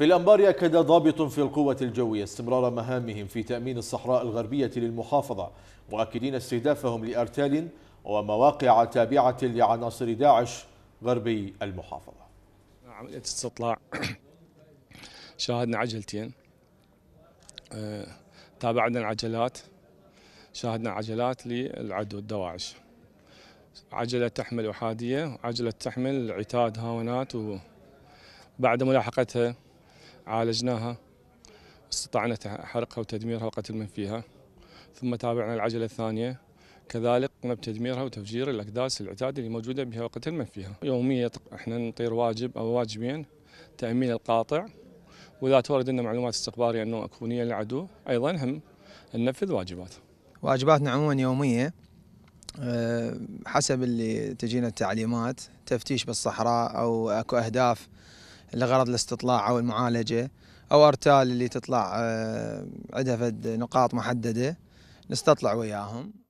في الأنبار أكد ضابط في القوة الجوية استمرار مهامهم في تأمين الصحراء الغربية للمحافظة مؤكدين استهدافهم لأرتال ومواقع تابعة لعناصر داعش غربي المحافظة عملية استطلاع شاهدنا عجلتين آه، تابعنا العجلات شاهدنا عجلات للعدو الدواعش عجلة تحمل أحادية عجلة تحمل عتاد هاونات وبعد ملاحقتها عالجناها استطعنا حرقها وتدميرها وقتل من فيها ثم تابعنا العجلة الثانية كذلك قمنا بتدميرها وتفجير الأكداس العتاد اللي موجودة بها وقتل من فيها يوميا احنا نطير واجب أو واجبين تأمين القاطع وإذا تورد لنا معلومات استخبارية أنه أكونية للعدو أيضا هم ننفذ واجبات واجباتنا عموما يومية آه، حسب اللي تجينا التعليمات تفتيش بالصحراء أو أكو أهداف لغرض الاستطلاع أو المعالجة أو أرتال اللي تطلع آه، عندها نقاط محددة نستطلع وياهم